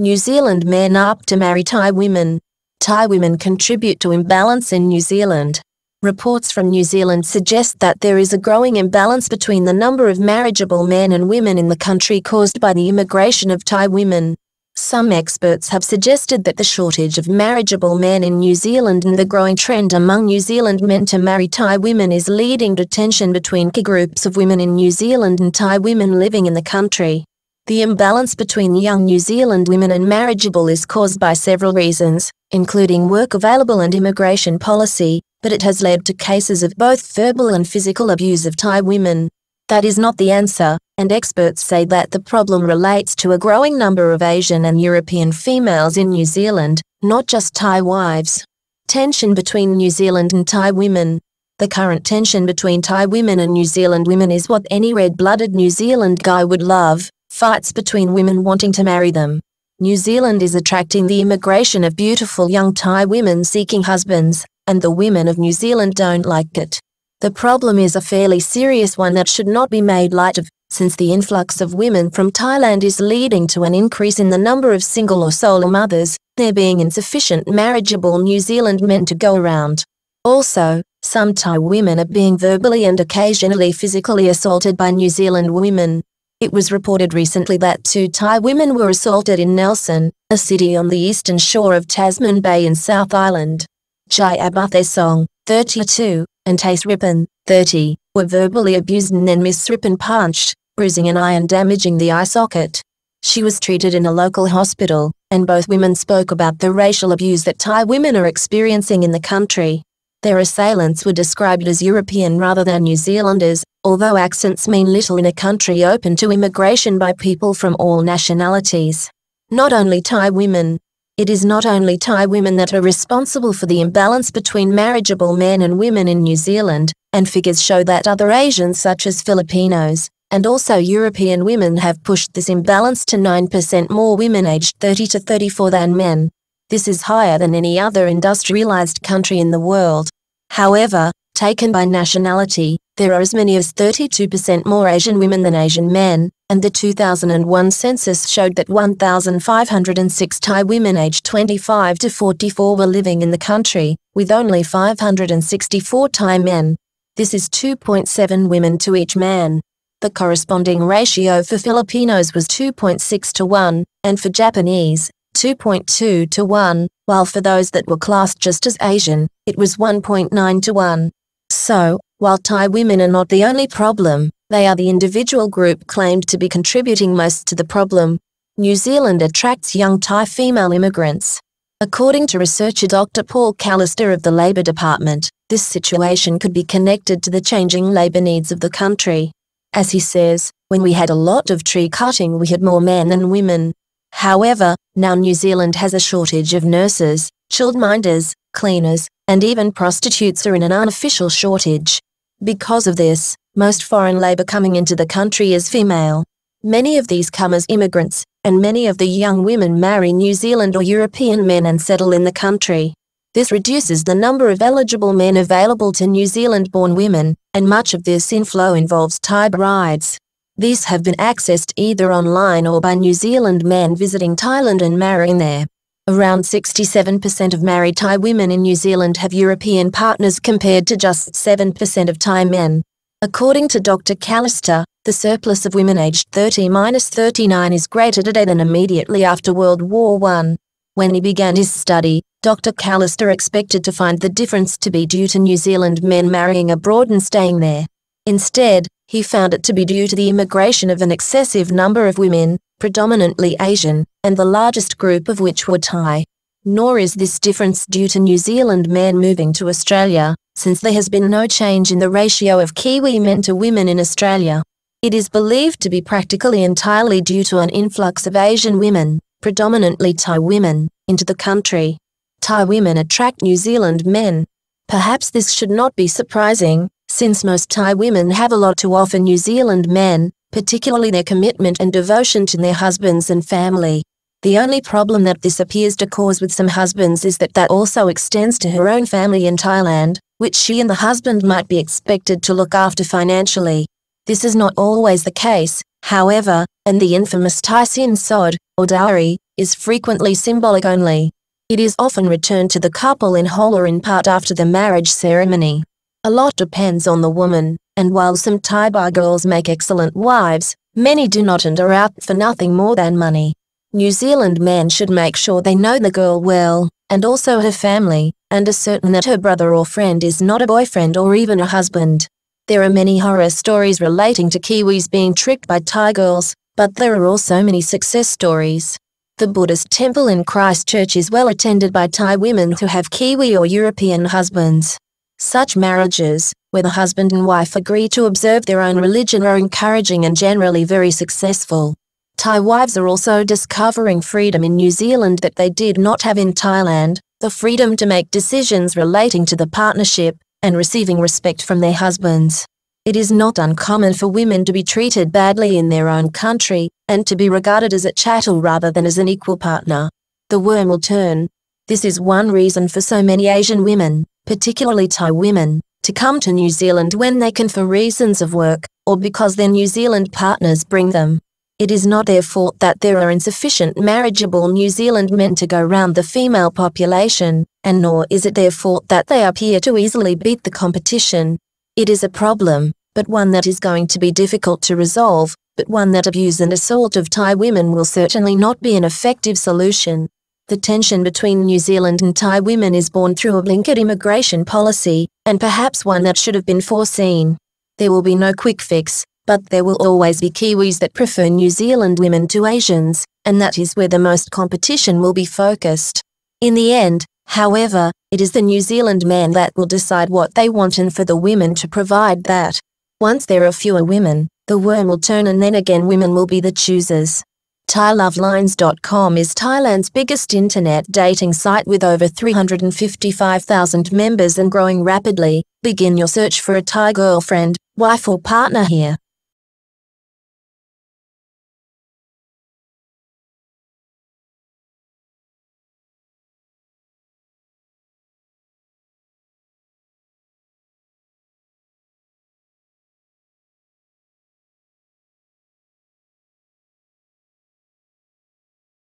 New Zealand men up to marry Thai women. Thai women contribute to imbalance in New Zealand. Reports from New Zealand suggest that there is a growing imbalance between the number of marriageable men and women in the country caused by the immigration of Thai women. Some experts have suggested that the shortage of marriageable men in New Zealand and the growing trend among New Zealand men to marry Thai women is leading to tension between key groups of women in New Zealand and Thai women living in the country. The imbalance between young New Zealand women and marriageable is caused by several reasons, including work available and immigration policy, but it has led to cases of both verbal and physical abuse of Thai women. That is not the answer, and experts say that the problem relates to a growing number of Asian and European females in New Zealand, not just Thai wives. Tension between New Zealand and Thai women. The current tension between Thai women and New Zealand women is what any red blooded New Zealand guy would love fights between women wanting to marry them. New Zealand is attracting the immigration of beautiful young Thai women seeking husbands, and the women of New Zealand don't like it. The problem is a fairly serious one that should not be made light of, since the influx of women from Thailand is leading to an increase in the number of single or solo mothers, there being insufficient marriageable New Zealand men to go around. Also, some Thai women are being verbally and occasionally physically assaulted by New Zealand women, it was reported recently that two Thai women were assaulted in Nelson, a city on the eastern shore of Tasman Bay in South Island. Jai Song, 32, and Tace Ripon, 30, were verbally abused and then Miss Ripon punched, bruising an eye and damaging the eye socket. She was treated in a local hospital, and both women spoke about the racial abuse that Thai women are experiencing in the country. Their assailants were described as European rather than New Zealanders, although accents mean little in a country open to immigration by people from all nationalities. Not only Thai women. It is not only Thai women that are responsible for the imbalance between marriageable men and women in New Zealand, and figures show that other Asians such as Filipinos, and also European women have pushed this imbalance to 9% more women aged 30 to 34 than men. This is higher than any other industrialized country in the world. However, taken by nationality, there are as many as 32% more Asian women than Asian men, and the 2001 census showed that 1,506 Thai women aged 25 to 44 were living in the country, with only 564 Thai men. This is 2.7 women to each man. The corresponding ratio for Filipinos was 2.6 to 1, and for Japanese, 2.2 to 1, while for those that were classed just as Asian, it was 1.9 to 1. So, while Thai women are not the only problem, they are the individual group claimed to be contributing most to the problem. New Zealand attracts young Thai female immigrants. According to researcher Dr. Paul Callister of the Labour Department, this situation could be connected to the changing labour needs of the country. As he says, when we had a lot of tree cutting we had more men than women, However, now New Zealand has a shortage of nurses, childminders, cleaners, and even prostitutes are in an unofficial shortage. Because of this, most foreign labor coming into the country is female. Many of these come as immigrants, and many of the young women marry New Zealand or European men and settle in the country. This reduces the number of eligible men available to New Zealand born women, and much of this inflow involves Thai brides. These have been accessed either online or by New Zealand men visiting Thailand and marrying there. Around 67% of married Thai women in New Zealand have European partners compared to just 7% of Thai men. According to Dr. Callister, the surplus of women aged 30-39 is greater today than immediately after World War I. When he began his study, Dr. Callister expected to find the difference to be due to New Zealand men marrying abroad and staying there. Instead, he found it to be due to the immigration of an excessive number of women, predominantly Asian, and the largest group of which were Thai. Nor is this difference due to New Zealand men moving to Australia, since there has been no change in the ratio of Kiwi men to women in Australia. It is believed to be practically entirely due to an influx of Asian women, predominantly Thai women, into the country. Thai women attract New Zealand men. Perhaps this should not be surprising, since most Thai women have a lot to offer New Zealand men, particularly their commitment and devotion to their husbands and family. The only problem that this appears to cause with some husbands is that that also extends to her own family in Thailand, which she and the husband might be expected to look after financially. This is not always the case, however, and the infamous Thai sin sod, or dowry, is frequently symbolic only. It is often returned to the couple in whole or in part after the marriage ceremony. A lot depends on the woman, and while some Thai bar girls make excellent wives, many do not and are out for nothing more than money. New Zealand men should make sure they know the girl well, and also her family, and are certain that her brother or friend is not a boyfriend or even a husband. There are many horror stories relating to Kiwis being tricked by Thai girls, but there are also many success stories. The Buddhist temple in Christchurch is well attended by Thai women who have Kiwi or European husbands. Such marriages, where the husband and wife agree to observe their own religion are encouraging and generally very successful. Thai wives are also discovering freedom in New Zealand that they did not have in Thailand, the freedom to make decisions relating to the partnership, and receiving respect from their husbands. It is not uncommon for women to be treated badly in their own country, and to be regarded as a chattel rather than as an equal partner. The worm will turn. This is one reason for so many Asian women, particularly Thai women, to come to New Zealand when they can for reasons of work, or because their New Zealand partners bring them. It is not their fault that there are insufficient marriageable New Zealand men to go round the female population, and nor is it their fault that they appear to easily beat the competition. It is a problem, but one that is going to be difficult to resolve, but one that abuse and assault of Thai women will certainly not be an effective solution. The tension between New Zealand and Thai women is born through a blinkered immigration policy, and perhaps one that should have been foreseen. There will be no quick fix, but there will always be Kiwis that prefer New Zealand women to Asians, and that is where the most competition will be focused. In the end, however, it is the New Zealand men that will decide what they want and for the women to provide that. Once there are fewer women, the worm will turn and then again women will be the choosers. ThaiLovelines.com is Thailand's biggest internet dating site with over 355,000 members and growing rapidly. Begin your search for a Thai girlfriend, wife or partner here.